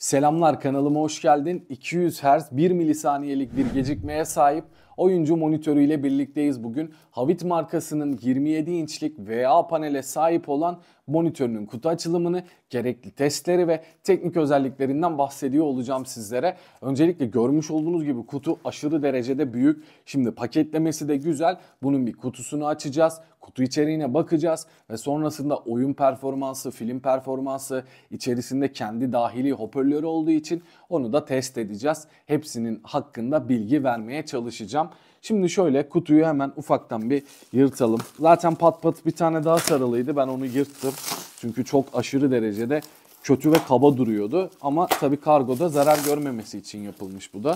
Selamlar kanalıma hoş geldin. 200 Hz 1 milisaniyelik bir gecikmeye sahip oyuncu monitörüyle birlikteyiz bugün. Havit markasının 27 inçlik VA panele sahip olan monitörünün kutu açılımını, gerekli testleri ve teknik özelliklerinden bahsediyor olacağım sizlere. Öncelikle görmüş olduğunuz gibi kutu aşırı derecede büyük. Şimdi paketlemesi de güzel. Bunun bir kutusunu açacağız kutu içeriğine bakacağız ve sonrasında oyun performansı, film performansı içerisinde kendi dahili hoparlörü olduğu için onu da test edeceğiz. Hepsinin hakkında bilgi vermeye çalışacağım. Şimdi şöyle kutuyu hemen ufaktan bir yırtalım. Zaten pat pat bir tane daha sarılıydı. Ben onu yırttım. Çünkü çok aşırı derecede kötü ve kaba duruyordu. Ama tabii kargoda zarar görmemesi için yapılmış bu da.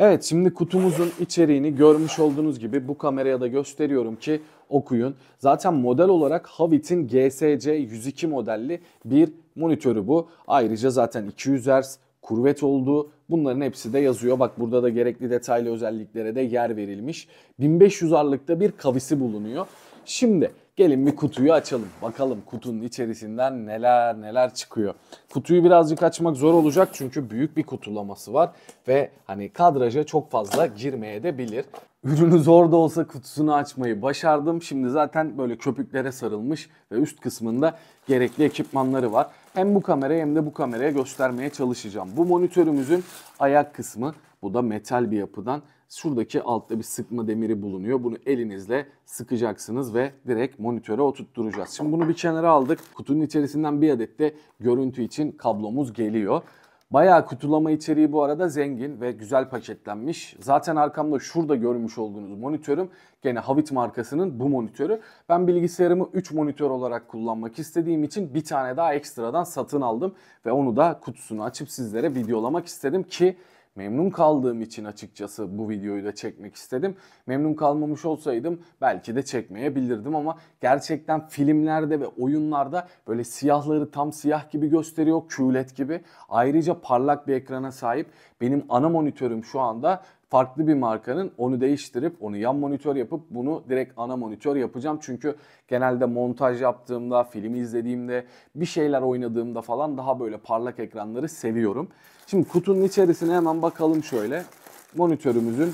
Evet şimdi kutumuzun içeriğini görmüş olduğunuz gibi bu kameraya da gösteriyorum ki okuyun. Zaten model olarak Havit'in GSC 102 modelli bir monitörü bu. Ayrıca zaten 200 Hz kurvet olduğu bunların hepsi de yazıyor. Bak burada da gerekli detaylı özelliklere de yer verilmiş. 1500 R'lıkta bir kavisi bulunuyor. Şimdi Gelin bir kutuyu açalım. Bakalım kutunun içerisinden neler neler çıkıyor. Kutuyu birazcık açmak zor olacak çünkü büyük bir kutulaması var ve hani kadraja çok fazla girmeye de bilir. Ürünü zor da olsa kutusunu açmayı başardım. Şimdi zaten böyle köpüklere sarılmış ve üst kısmında gerekli ekipmanları var. Hem bu kameraya hem de bu kameraya göstermeye çalışacağım. Bu monitörümüzün ayak kısmı. Bu da metal bir yapıdan Şuradaki altta bir sıkma demiri bulunuyor. Bunu elinizle sıkacaksınız ve direkt monitöre oturtturacağız. Şimdi bunu bir kenara aldık. Kutunun içerisinden bir adet de görüntü için kablomuz geliyor. Bayağı kutulama içeriği bu arada zengin ve güzel paketlenmiş. Zaten arkamda şurada görmüş olduğunuz monitörüm gene Havit markasının bu monitörü. Ben bilgisayarımı 3 monitör olarak kullanmak istediğim için bir tane daha ekstradan satın aldım ve onu da kutusunu açıp sizlere videolamak istedim ki memnun kaldığım için açıkçası bu videoyu da çekmek istedim. Memnun kalmamış olsaydım belki de çekmeyebilirdim ama gerçekten filmlerde ve oyunlarda böyle siyahları tam siyah gibi gösteriyor, kület gibi. Ayrıca parlak bir ekrana sahip. Benim ana monitörüm şu anda farklı bir markanın onu değiştirip onu yan monitör yapıp bunu direkt ana monitör yapacağım. Çünkü genelde montaj yaptığımda, film izlediğimde, bir şeyler oynadığımda falan daha böyle parlak ekranları seviyorum. Şimdi kutunun içerisine hemen bakalım şöyle. Monitörümüzün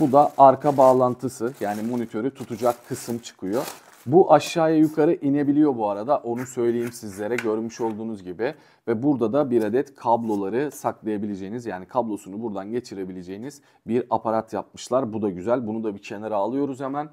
bu da arka bağlantısı yani monitörü tutacak kısım çıkıyor. Bu aşağıya yukarı inebiliyor bu arada onu söyleyeyim sizlere görmüş olduğunuz gibi. Ve burada da bir adet kabloları saklayabileceğiniz yani kablosunu buradan geçirebileceğiniz bir aparat yapmışlar. Bu da güzel bunu da bir kenara alıyoruz hemen.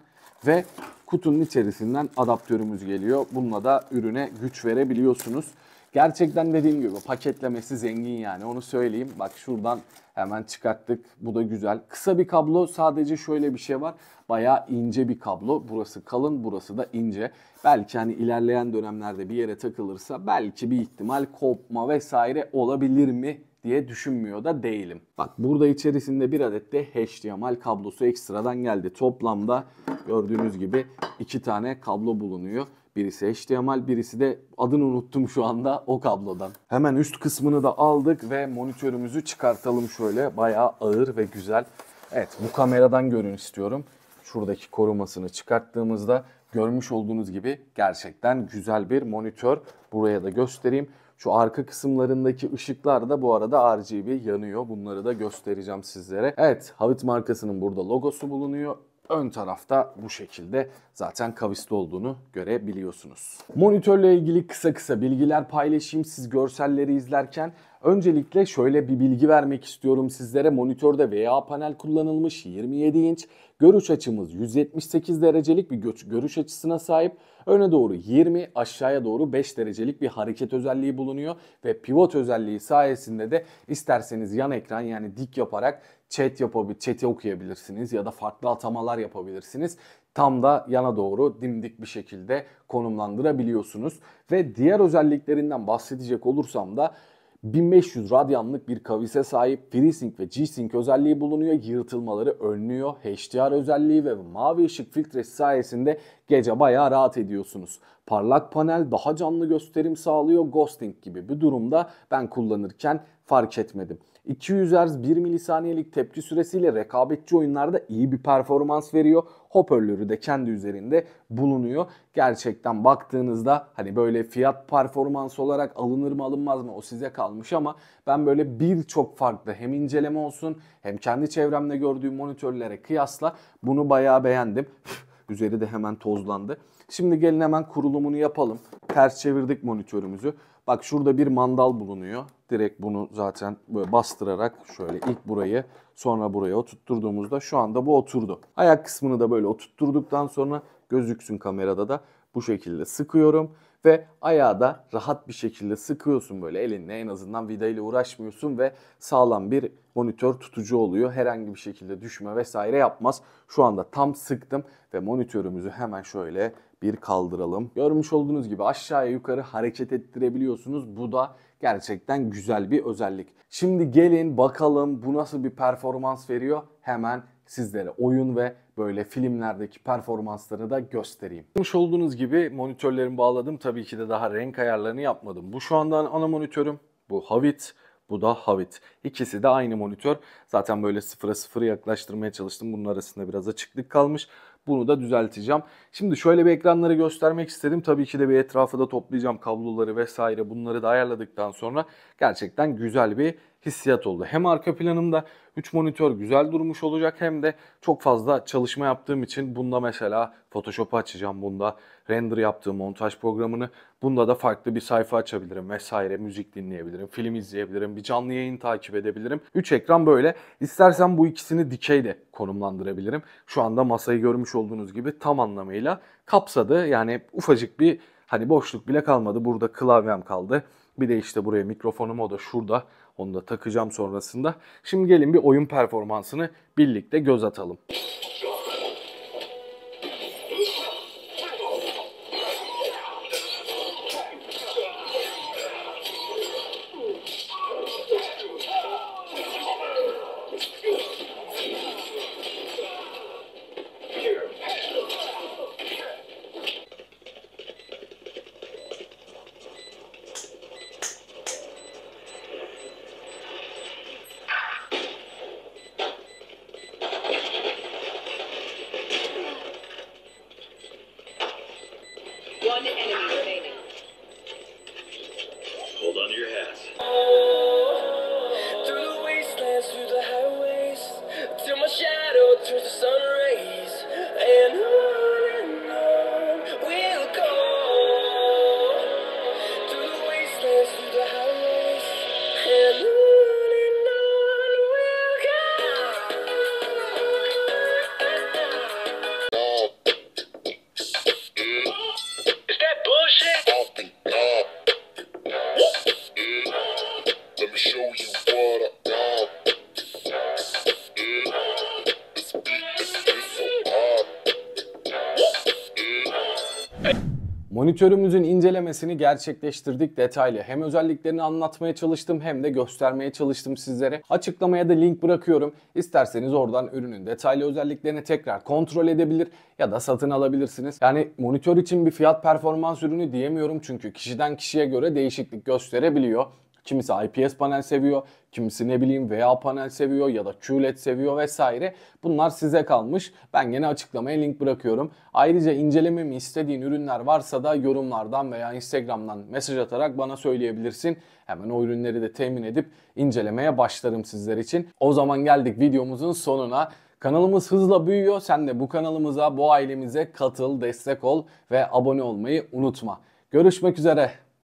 Ve kutunun içerisinden adaptörümüz geliyor. Bununla da ürüne güç verebiliyorsunuz. Gerçekten dediğim gibi paketlemesi zengin yani onu söyleyeyim. Bak şuradan hemen çıkarttık. Bu da güzel. Kısa bir kablo sadece şöyle bir şey var. Bayağı ince bir kablo. Burası kalın burası da ince. Belki hani ilerleyen dönemlerde bir yere takılırsa belki bir ihtimal kopma vesaire olabilir mi diye düşünmüyor da değilim. Bak burada içerisinde bir adet de HDMI kablosu ekstradan geldi. Toplamda gördüğünüz gibi iki tane kablo bulunuyor. Birisi HDMI, birisi de adını unuttum şu anda o kablodan. Hemen üst kısmını da aldık ve monitörümüzü çıkartalım şöyle. Bayağı ağır ve güzel. Evet bu kameradan görün istiyorum. Şuradaki korumasını çıkarttığımızda görmüş olduğunuz gibi gerçekten güzel bir monitör. Buraya da göstereyim. Şu arka kısımlarındaki ışıklar da bu arada RGB yanıyor. Bunları da göstereceğim sizlere. Evet Havit markasının burada logosu bulunuyor. Ön tarafta bu şekilde zaten kavisli olduğunu görebiliyorsunuz. Monitörle ilgili kısa kısa bilgiler paylaşayım siz görselleri izlerken Öncelikle şöyle bir bilgi vermek istiyorum sizlere. Monitörde VA panel kullanılmış 27 inç. Görüş açımız 178 derecelik bir görüş açısına sahip. Öne doğru 20, aşağıya doğru 5 derecelik bir hareket özelliği bulunuyor ve pivot özelliği sayesinde de isterseniz yan ekran yani dik yaparak chat yapabilir, chat'i okuyabilirsiniz ya da farklı atamalar yapabilirsiniz. Tam da yana doğru dimdik bir şekilde konumlandırabiliyorsunuz ve diğer özelliklerinden bahsedecek olursam da 1500 radyanlık bir kavise sahip FreeSync ve G-Sync özelliği bulunuyor. Yırtılmaları önlüyor. HDR özelliği ve mavi ışık filtresi sayesinde gece bayağı rahat ediyorsunuz. Parlak panel daha canlı gösterim sağlıyor. Ghosting gibi bir durumda ben kullanırken fark etmedim. 200 Hz 1 milisaniyelik tepki süresiyle rekabetçi oyunlarda iyi bir performans veriyor. Hoparlörü de kendi üzerinde bulunuyor. Gerçekten baktığınızda hani böyle fiyat performans olarak alınır mı alınmaz mı o size kalmış ama ben böyle birçok farklı hem inceleme olsun hem kendi çevremde gördüğüm monitörlere kıyasla bunu bayağı beğendim. Üzeri de hemen tozlandı. Şimdi gelin hemen kurulumunu yapalım. Ters çevirdik monitörümüzü. Bak şurada bir mandal bulunuyor direkt bunu zaten böyle bastırarak şöyle ilk burayı sonra buraya oturtturduğumuzda şu anda bu oturdu. Ayak kısmını da böyle oturtturduktan sonra gözüksün kamerada da bu şekilde sıkıyorum ve ayağı da rahat bir şekilde sıkıyorsun böyle elinle en azından vidayla uğraşmıyorsun ve sağlam bir monitör tutucu oluyor. Herhangi bir şekilde düşme vesaire yapmaz. Şu anda tam sıktım ve monitörümüzü hemen şöyle bir kaldıralım. Görmüş olduğunuz gibi aşağıya yukarı hareket ettirebiliyorsunuz. Bu da Gerçekten güzel bir özellik. Şimdi gelin bakalım bu nasıl bir performans veriyor. Hemen sizlere oyun ve böyle filmlerdeki performansları da göstereyim. Görmüş olduğunuz gibi monitörlerimi bağladım. Tabii ki de daha renk ayarlarını yapmadım. Bu şu anda ana monitörüm. Bu Havit. Bu da Havit. İkisi de aynı monitör. Zaten böyle sıfıra sıfırı yaklaştırmaya çalıştım. Bunun arasında biraz açıklık kalmış. Bunu da düzelteceğim. Şimdi şöyle bir ekranları göstermek istedim. Tabii ki de bir etrafı da toplayacağım kabloları vesaire bunları da ayarladıktan sonra gerçekten güzel bir hissiyat oldu. Hem arka planımda 3 monitör güzel durmuş olacak hem de çok fazla çalışma yaptığım için bunda mesela Photoshop'u açacağım bunda render yaptığım montaj programını bunda da farklı bir sayfa açabilirim vesaire müzik dinleyebilirim film izleyebilirim bir canlı yayın takip edebilirim 3 ekran böyle istersen bu ikisini dikey de konumlandırabilirim şu anda masayı görmüş olduğunuz gibi tam anlamıyla kapsadı yani ufacık bir hani boşluk bile kalmadı burada klavyem kaldı bir de işte buraya mikrofonum o da şurada. Onu da takacağım sonrasında. Şimdi gelin bir oyun performansını birlikte göz atalım. Monitörümüzün incelemesini gerçekleştirdik detaylı. Hem özelliklerini anlatmaya çalıştım hem de göstermeye çalıştım sizlere. Açıklamaya da link bırakıyorum. İsterseniz oradan ürünün detaylı özelliklerini tekrar kontrol edebilir ya da satın alabilirsiniz. Yani monitör için bir fiyat performans ürünü diyemiyorum çünkü kişiden kişiye göre değişiklik gösterebiliyor. Kimisi IPS panel seviyor, kimisi ne bileyim VA panel seviyor ya da QLED seviyor vesaire. Bunlar size kalmış. Ben gene açıklamaya link bırakıyorum. Ayrıca incelememi istediğin ürünler varsa da yorumlardan veya Instagram'dan mesaj atarak bana söyleyebilirsin. Hemen o ürünleri de temin edip incelemeye başlarım sizler için. O zaman geldik videomuzun sonuna. Kanalımız hızla büyüyor. Sen de bu kanalımıza, bu ailemize katıl, destek ol ve abone olmayı unutma. Görüşmek üzere.